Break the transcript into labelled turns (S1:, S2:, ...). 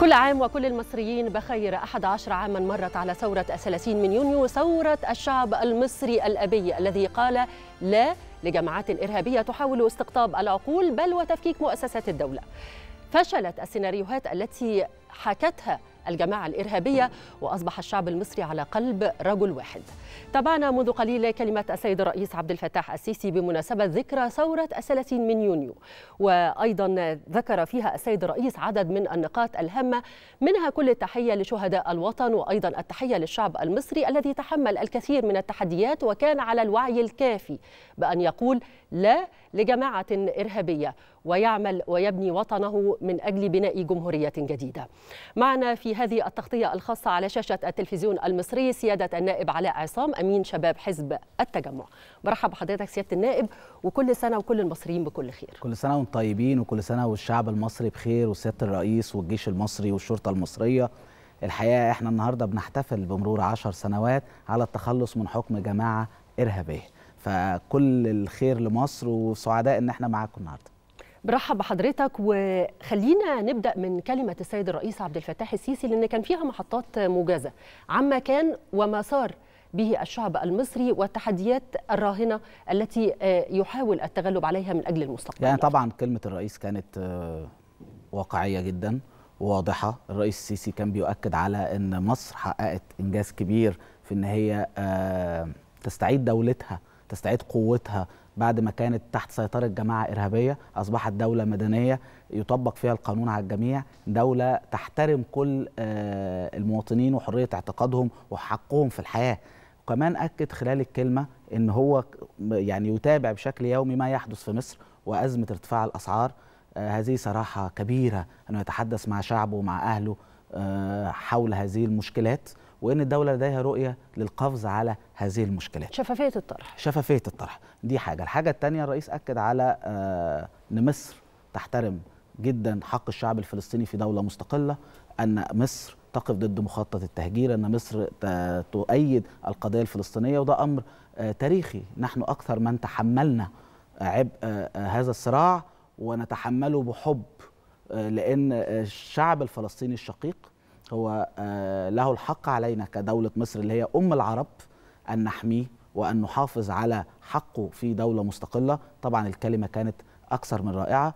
S1: كل عام وكل المصريين بخير أحد عشر عاما مرت على ثورة الثلاثين من يونيو ثورة الشعب المصري الأبي الذي قال لا لجماعات إرهابية تحاول استقطاب العقول بل وتفكيك مؤسسات الدولة فشلت السيناريوهات التي حكتها الجماعة الإرهابية وأصبح الشعب المصري على قلب رجل واحد تابعنا منذ قليل كلمة السيد الرئيس عبد الفتاح السيسي بمناسبة ذكرى ثورة الثلاثين من يونيو وأيضا ذكر فيها السيد الرئيس عدد من النقاط الهامة منها كل التحية لشهداء الوطن وأيضا التحية للشعب المصري الذي تحمل الكثير من التحديات وكان على الوعي الكافي بأن يقول لا لجماعة إرهابية ويعمل ويبني وطنه من أجل بناء جمهورية جديدة معنا في هذه التغطية الخاصة على شاشة التلفزيون المصري سيادة النائب علاء عصام أمين شباب حزب التجمع مرحب بحضرتك سيادة النائب وكل سنة وكل المصريين بكل خير
S2: كل سنة وانتم طيبين وكل سنة والشعب المصري بخير وسيادة الرئيس والجيش المصري والشرطة المصرية الحقيقة احنا النهاردة بنحتفل بمرور عشر سنوات على التخلص من حكم جماعة إرهابية فكل الخير لمصر وسعداء ان احنا معاكم النهارده
S1: برحب بحضرتك وخلينا نبدا من كلمه السيد الرئيس عبد الفتاح السيسي لان كان فيها محطات موجزه عما كان وما صار به الشعب المصري والتحديات الراهنه التي آه، يحاول التغلب عليها من اجل المستقبل. يعني
S2: طبعا كلمه الرئيس كانت آه، واقعيه جدا وواضحه، الرئيس السيسي كان بيؤكد على ان مصر حققت انجاز كبير في ان هي آه، تستعيد دولتها تستعيد قوتها بعد ما كانت تحت سيطرة جماعة إرهابية أصبحت دولة مدنية يطبق فيها القانون على الجميع دولة تحترم كل آه، المواطنين وحرية اعتقادهم وحقهم في الحياة وكمان أكد خلال الكلمة أن هو يعني يتابع بشكل يومي ما يحدث في مصر وأزمة ارتفاع الأسعار آه، هذه صراحة كبيرة أنه يتحدث مع شعبه ومع أهله آه، حول هذه المشكلات وان الدوله لديها رؤيه للقفز على هذه المشكلات
S1: شفافيه الطرح
S2: شفافيه الطرح دي حاجه الحاجه الثانيه الرئيس اكد على آه، ان مصر تحترم جدا حق الشعب الفلسطيني في دوله مستقله ان مصر تقف ضد مخطط التهجير ان مصر تؤيد القضيه الفلسطينيه وده امر آه، تاريخي نحن اكثر من تحملنا عبء هذا الصراع ونتحمله بحب لان الشعب الفلسطيني الشقيق هو آه، له الحق علينا كدوله مصر اللي هي ام العرب ان نحميه وان نحافظ على حقه في دوله مستقله طبعا الكلمه كانت اكثر من رائعه